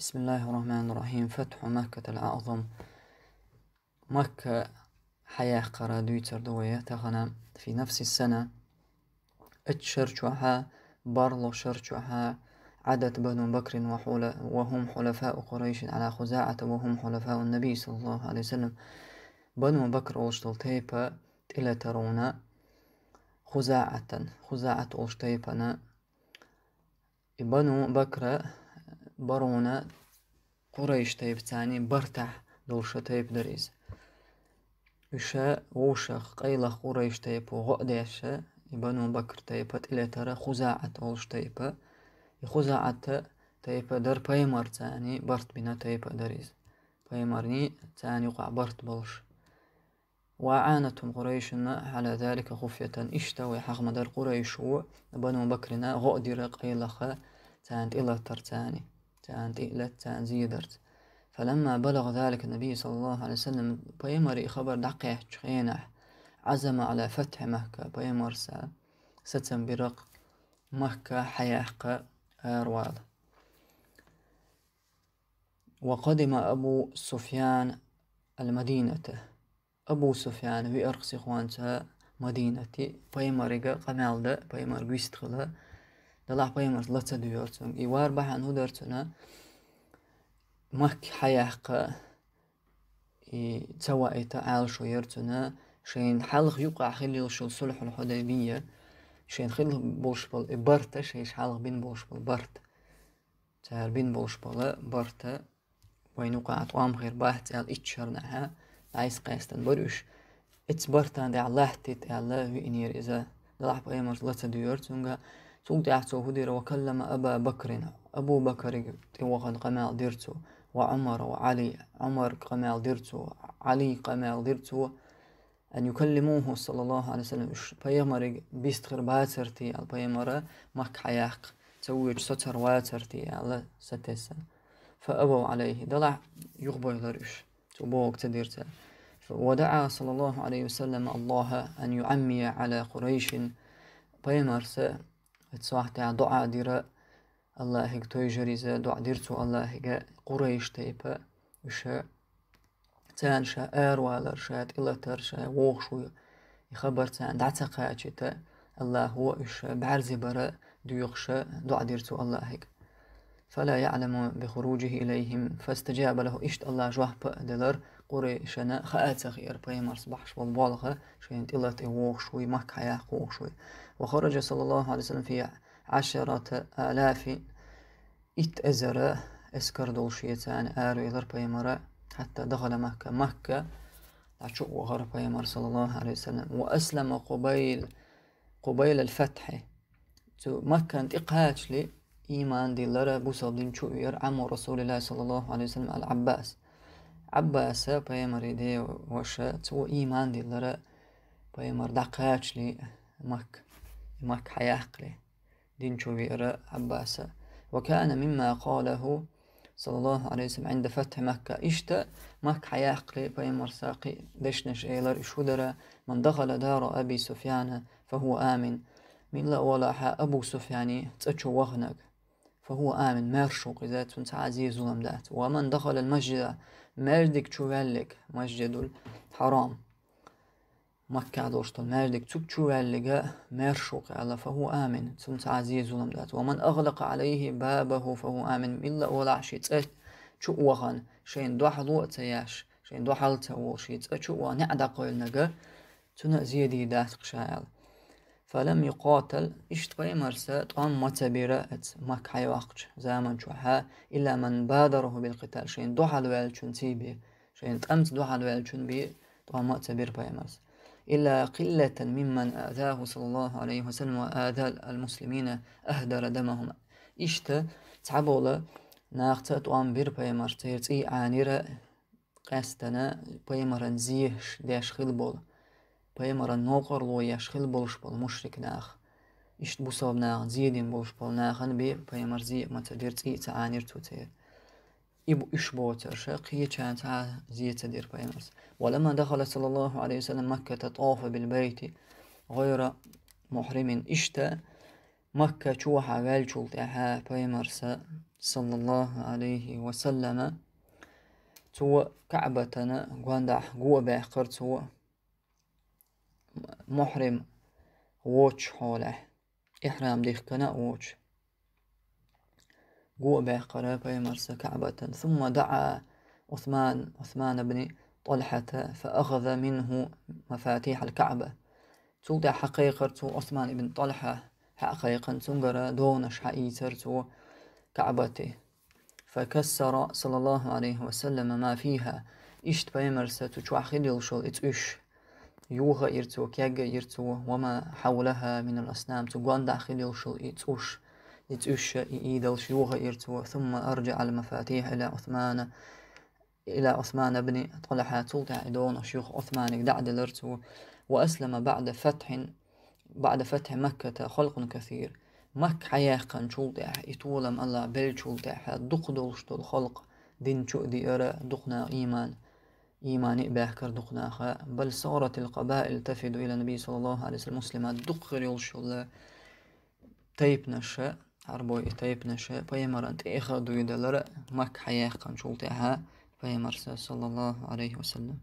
بسم الله الرحمن الرحيم فتح مكة الأعظم مكة حياة قرادويتر دويتغنا في نفس السنة اتشرشوها بارلو شرشوها عدت بنو بكر وحول وهم حلفاء قريش على خزاعة وهم حلفاء النبي صلى الله عليه وسلم بنو بكر أولشتلتيبا إلى ترون خزاعة خزاعة أولشتيبنا بنو بكر بەڕۆنە قوڕیشتەی بچانی بەرتەح دڵشەتەی بدەریز وشە وشەخ قەیلە قوڕیشتەی بۆ غۆدێشە بەنوم بەکردەی پەت لێتەرە خوزعەت ئەڵشتەیپە خوزعەتە تەیپە دەرپەی مەرچانی بەرت بینە تەیپە دەریز پەیمەرنی تاني قع بەرت بەڵش وعانتهم قريش على ذلك خفية اشتا حقم در قريش بنو بكرنا غؤدر قيلخ تانت إلا ترتاني تانزيدرت فلما بلغ ذلك النبي صلى الله عليه وسلم بيمر خبر دقيح شخينح عزم على فتح مكة بيمر سا ستم برق مكة حياحق أروال وقدم أبو سفيان المدينة أبو سفيان في أرقص إخوانها مدينة قمال ده بيمر قيستخلها Dallah bayamazlaça diyorsun. I var bahan hu dörtsüne mak hayaqı i tawa eta al şu yertsüne şeyin halq yuqa hilil şu sulhul hudeybiye şeyin hil bolşbol i barta şey halq bin bolşbol barta. Çar bin bolşbola barta وينوقع أطعام غير باحت قال إتشر نعها عايز قاستن برش إتس برتان دي علاه تيت علاه في إنير إذا دلح بأي مرزلة ديورتونغا تودعته هدير وكلم أبا بكر أبو بكر وقد قمع ديرتو وعمر وعلي عمر قمع ديرتو علي قمع ديرتو أن يكلموه صلى الله عليه وسلم بيمر بيستخر باترتي البيمر مك حياق توج ستر واترتي على ستسا فابو عليه دلع يغبر لرش تبوك تديرته ودعا صلى الله عليه وسلم الله أن يعمي على قريش بيمر تصاحتي دعاء ديرا الله هيك توي جريزة دعاء ديرتو الله هيك قريش تيبا وشا تان شا ار والر شا تلا تر شا ووخشو يخبر تان دعا دعتا تا الله هو اش بعرزي برا ديوخشا دعاء ديرتو الله هيك فلا يعلم بخروجه إليهم فاستجاب له إشت الله جواه دلر قري شنا خأتغ يربي مرصبحش والبالغة شوي انتلت ووخ شوي مك حياة قوخ شوي وخرج صلى الله عليه وسلم في عشرة آلاف إت أزرة أسكر دولشيتان آلو يلربي مرة حتى دخل مكة مكة لعشو وغربي مر صلى الله عليه وسلم وأسلم قبيل قبيل الفتح مكة انتقاتش لي إيمان دي لرى بوصل دين شو عم رسول الله صلى الله عليه وسلم العباس عباسة پیامبری دی وشات وإيمان ایمان دی لره پیامبر دقیقش لی مک مك حيحق له دين شويرة عباسة وكان مما قاله صلى الله عليه وسلم عند فتح مكة إشتا مك حياق لي بين مرساقي دشنش إيلر إشودرة من دخل دار أبي سفيان فهو آمن من لا ولا أبو سفياني تأتشو وغنك فهو آمن مارشو قزات تنت عزيز ومن دخل المسجد مردك çuvallik masjidul haram مكة دوشت المالك تب تشوالق ميرشوق على فهو آمن تمت عزيز ولمدات ومن أغلق عليه بابه فهو آمن إلا ولا شيت أش شو وغن شين دو حلو تياش شين دو حل تول شيت أشو ونعدا قيل نجا تنا زيدي دات قشاعل فلم يقاتل اشتوي مرسى طعم ات مك حي وقت زامن شوها إلا من بادره بالقتال شين دوحل شون تيبي شين تأمت دوحل شون بي طعم متبير مرسى إلا قلة ممن آذاه صلى الله عليه وسلم وآذى المسلمين أهدر دمهم إشتا تعبولا ناقتا طعم بير بيمرس تيرتي عانيرا قاستنا بيمرن ديش داش خلبولا Поэмара ноқарло яшхил болшпал ان ишт бусавнаах зиедин болшпалнаахын бе поэмар зи мацадерци цаанир цуцеер. إبو إشبوت شقي كانت زي تدير بيمس ولما دخل صلى الله عليه وسلم مكة طاف بالبيت غير محرم إشتا مكة شوحة غالشول تاها بيمرس صلى الله عليه وسلم تو كعبتنا غواندح قوة بحقر تو محرم ووتش حاله إحرام ديخكنا ووتش قوبة قرابة يمرس كعبة ثم دعا عثمان عثمان بن طلحة فأخذ منه مفاتيح الكعبة تودع حقيقة عثمان بن طلحة حقيقة تنقر دونش حقيقة كعبته فكسر صلى الله عليه وسلم ما فيها إشت بيمرسة تشوح خدل شو إتش يوغا يرتو كيغا يرتو وما حولها من الأصنام تقوان داخل يوشل يتوش يتوش يدلش يوغا يرتو ثم أرجع المفاتيح إلى عثمان إلى عثمان بن طلحة تلتع دون شيوخ عثمان دعد لرتو وأسلم بعد فتح بعد فتح مكة خلق كثير مك حياقا شلتع يتولم الله بل شلتع دق دلشت الخلق دين شؤدي أرى دقنا إيمان إيماني بأحكر دقنا أخا بل صارت القبائل تفد إلى النبي صلى الله عليه وسلم مسلمة دقر يلش الله تيب نشا عربوي تيب نشا بيمر أنت إخا دويدلر مك حياة قنشولتها بيمر صلى الله عليه وسلم